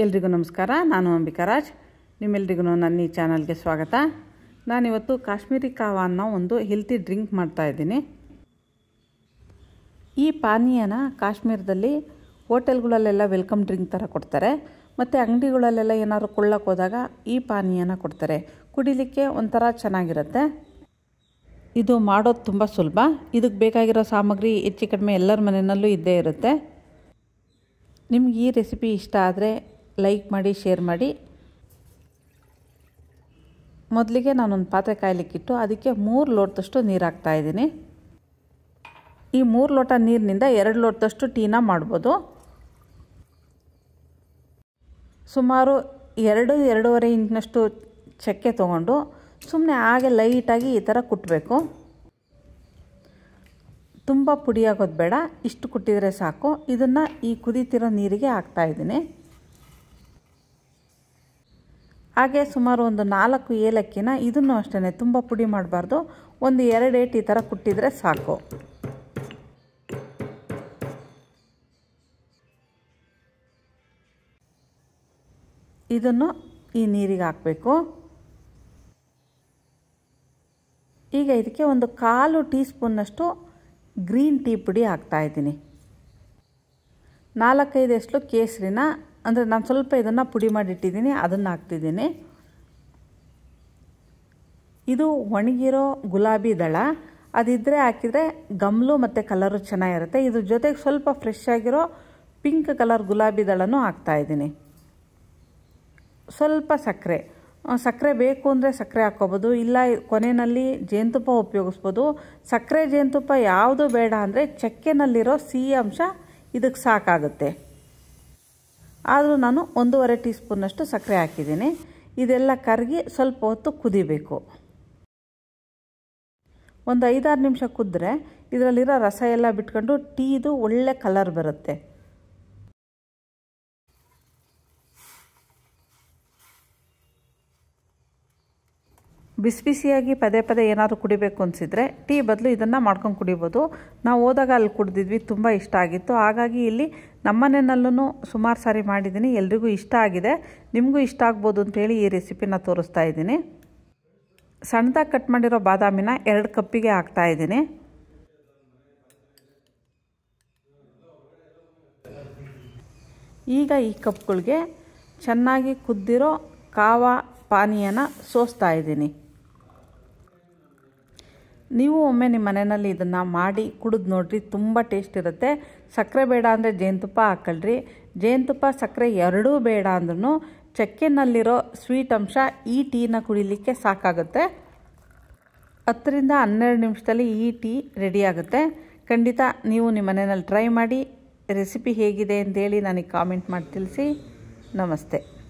ಎಲ್ರಿಗೂ ನಮಸ್ಕಾರ ನಾನು ರಾಜ್ ನಿಮ್ಮೆಲ್ರಿಗೂ ನನ್ನ ಈ ಚಾನಲ್ಗೆ ಸ್ವಾಗತ ನಾನಿವತ್ತು ಕಾಶ್ಮೀರಿ ಕಾವ ಅನ್ನೋ ಒಂದು ಹೆಲ್ತಿ ಡ್ರಿಂಕ್ ಮಾಡ್ತಾಯಿದ್ದೀನಿ ಈ ಪಾನೀಯನ ಕಾಶ್ಮೀರದಲ್ಲಿ ಹೋಟೆಲ್ಗಳಲ್ಲೆಲ್ಲ ವೆಲ್ಕಮ್ ಡ್ರಿಂಕ್ ಥರ ಕೊಡ್ತಾರೆ ಮತ್ತು ಅಂಗಡಿಗಳಲ್ಲೆಲ್ಲ ಏನಾದರೂ ಕೊಳ್ಳೋಕೆ ಹೋದಾಗ ಈ ಪಾನೀಯನ ಕೊಡ್ತಾರೆ ಕುಡಿಲಿಕ್ಕೆ ಒಂಥರ ಚೆನ್ನಾಗಿರುತ್ತೆ ಇದು ಮಾಡೋದು ತುಂಬ ಸುಲಭ ಇದಕ್ಕೆ ಬೇಕಾಗಿರೋ ಸಾಮಗ್ರಿ ಹೆಚ್ಚು ಕಡಿಮೆ ಎಲ್ಲರ ಮನೆಯಲ್ಲೂ ಇದ್ದೇ ಇರುತ್ತೆ ನಿಮ್ಗೆ ಈ ರೆಸಿಪಿ ಇಷ್ಟ ಆದರೆ ಲೈಕ್ ಮಾಡಿ ಶೇರ್ ಮಾಡಿ ಮೊದಲಿಗೆ ನಾನೊಂದು ಪಾತ್ರೆ ಕಾಯಲಿಕ್ಕಿಟ್ಟು ಅದಕ್ಕೆ ಮೂರು ಲೋಟದಷ್ಟು ನೀರು ಹಾಕ್ತಾಯಿದ್ದೀನಿ ಈ ಮೂರು ಲೋಟ ನೀರಿನಿಂದ ಎರಡು ಲೋಟದಷ್ಟು ಟೀನ ಮಾಡ್ಬೋದು ಸುಮಾರು ಎರಡು ಎರಡೂವರೆ ಇಂಚಿನಷ್ಟು ಚಕ್ಕೆ ತೊಗೊಂಡು ಸುಮ್ಮನೆ ಹಾಗೆ ಲೈಟಾಗಿ ಈ ಥರ ಕುಟ್ಟಬೇಕು ತುಂಬ ಪುಡಿಯಾಗೋದು ಬೇಡ ಇಷ್ಟು ಕುಟ್ಟಿದರೆ ಸಾಕು ಇದನ್ನು ಈ ಕುದೀತಿರೋ ನೀರಿಗೆ ಹಾಕ್ತಾಯಿದ್ದೀನಿ ಹಾಗೆ ಸುಮಾರು ಒಂದು ನಾಲ್ಕು ಏಲಕ್ಕಿನ ಇದನ್ನು ಅಷ್ಟೇ ತುಂಬ ಪುಡಿ ಮಾಡಬಾರ್ದು ಒಂದು ಎರಡು ಏಟಿ ಥರ ಕುಟ್ಟಿದರೆ ಸಾಕು ಇದನ್ನು ಈ ನೀರಿಗೆ ಹಾಕಬೇಕು ಈಗ ಇದಕ್ಕೆ ಒಂದು ಕಾಲು ಟೀ ಸ್ಪೂನ್ನಷ್ಟು ಗ್ರೀನ್ ಟೀ ಪುಡಿ ಹಾಕ್ತಾಯಿದ್ದೀನಿ ನಾಲ್ಕೈದು ನಾಲ್ಕೈದಷ್ಟು ಕೇಸರಿನ ಅಂದರೆ ನಾನು ಸ್ವಲ್ಪ ಇದನ್ನು ಪುಡಿ ಮಾಡಿಟ್ಟಿದ್ದೀನಿ ಅದನ್ನು ಹಾಕ್ತಿದ್ದೀನಿ ಇದು ಒಣಗಿರೋ ಗುಲಾಬಿ ದಳ ಅದಿದ್ದರೆ ಹಾಕಿದರೆ ಗಮ್ಲು ಮತ್ತು ಕಲರು ಚೆನ್ನಾಗಿರುತ್ತೆ ಇದ್ರ ಜೊತೆಗೆ ಸ್ವಲ್ಪ ಫ್ರೆಶ್ ಆಗಿರೋ ಪಿಂಕ್ ಕಲರ್ ಗುಲಾಬಿ ದಳನೂ ಹಾಕ್ತಾಯಿದ್ದೀನಿ ಸ್ವಲ್ಪ ಸಕ್ಕರೆ ಸಕ್ಕರೆ ಬೇಕು ಅಂದರೆ ಸಕ್ಕರೆ ಹಾಕ್ಕೋಬೋದು ಇಲ್ಲ ಕೊನೆಯಲ್ಲಿ ಜೇನುತುಪ್ಪ ಉಪಯೋಗಿಸ್ಬೋದು ಸಕ್ಕರೆ ಜೇನುತುಪ್ಪ ಯಾವುದು ಬೇಡ ಅಂದರೆ ಚಕ್ಕೆನಲ್ಲಿರೋ ಸಿಹಿ ಅಂಶ ಇದಕ್ಕೆ ಸಾಕಾಗುತ್ತೆ ಆದರೂ ನಾನು ಒಂದೂವರೆ ಟೀ ಸ್ಪೂನಷ್ಟು ಸಕ್ಕರೆ ಹಾಕಿದ್ದೀನಿ ಇದೆಲ್ಲ ಕರಗಿ ಸ್ವಲ್ಪ ಹೊತ್ತು ಕುದಿಬೇಕು ಒಂದು ಐದಾರು ನಿಮಿಷ ಕುದ್ದರೆ, ಇದರಲ್ಲಿರೋ ರಸ ಎಲ್ಲ ಬಿಟ್ಕೊಂಡು ಟೀದು ಒಳ್ಳೆ ಕಲರ್ ಬರುತ್ತೆ ಬಿಸಿ ಬಿಸಿಯಾಗಿ ಪದೇ ಪದೇ ಏನಾದರೂ ಕುಡಿಬೇಕು ಅನಿಸಿದರೆ ಟೀ ಬದಲು ಇದನ್ನು ಮಾಡ್ಕೊಂಡು ಕುಡಿಬೋದು ನಾವು ಹೋದಾಗ ಅಲ್ಲಿ ಕುಡಿದಿದ್ವಿ ತುಂಬ ಇಷ್ಟ ಆಗಿತ್ತು ಹಾಗಾಗಿ ಇಲ್ಲಿ ನಮ್ಮನೆಯಲ್ಲೂ ಸುಮಾರು ಸಾರಿ ಮಾಡಿದ್ದೀನಿ ಎಲ್ರಿಗೂ ಇಷ್ಟ ಆಗಿದೆ ನಿಮಗೂ ಇಷ್ಟ ಆಗ್ಬೋದು ಅಂತೇಳಿ ಈ ರೆಸಿಪಿನ ತೋರಿಸ್ತಾ ಇದ್ದೀನಿ ಸಣ್ಣದಾಗಿ ಕಟ್ ಮಾಡಿರೋ ಬಾದಾಮಿನ ಎರಡು ಕಪ್ಪಿಗೆ ಹಾಕ್ತಾ ಇದ್ದೀನಿ ಈಗ ಈ ಕಪ್ಗಳಿಗೆ ಚೆನ್ನಾಗಿ ಕುದ್ದಿರೋ ಕಾವ ಪಾನೀಯನ ಸೋಸ್ತಾ ಇದ್ದೀನಿ ನೀವು ಒಮ್ಮೆ ನಿಮ್ಮ ಮನೆಯಲ್ಲಿ ಇದನ್ನು ಮಾಡಿ ಕುಡಿದು ನೋಡಿರಿ ತುಂಬ ಟೇಸ್ಟ್ ಇರುತ್ತೆ ಸಕ್ಕರೆ ಬೇಡ ಅಂದರೆ ಜೇನುತುಪ್ಪ ಹಾಕಲ್ರಿ ಜೇನುತುಪ್ಪ ಸಕ್ಕರೆ ಎರಡೂ ಬೇಡ ಅಂದ್ರೂ ಚಕ್ಕೆನಲ್ಲಿರೋ ಸ್ವೀಟ್ ಅಂಶ ಈ ಟೀನ ಕುಡಿಲಿಕ್ಕೆ ಸಾಕಾಗುತ್ತೆ ಹತ್ತರಿಂದ ಹನ್ನೆರಡು ನಿಮಿಷದಲ್ಲಿ ಈ ಟೀ ರೆಡಿಯಾಗುತ್ತೆ ಖಂಡಿತ ನೀವು ನಿಮ್ಮ ಮನೆಯಲ್ಲಿ ಟ್ರೈ ಮಾಡಿ ರೆಸಿಪಿ ಹೇಗಿದೆ ಅಂತೇಳಿ ನನಗೆ ಕಾಮೆಂಟ್ ಮಾಡಿ ತಿಳಿಸಿ ನಮಸ್ತೆ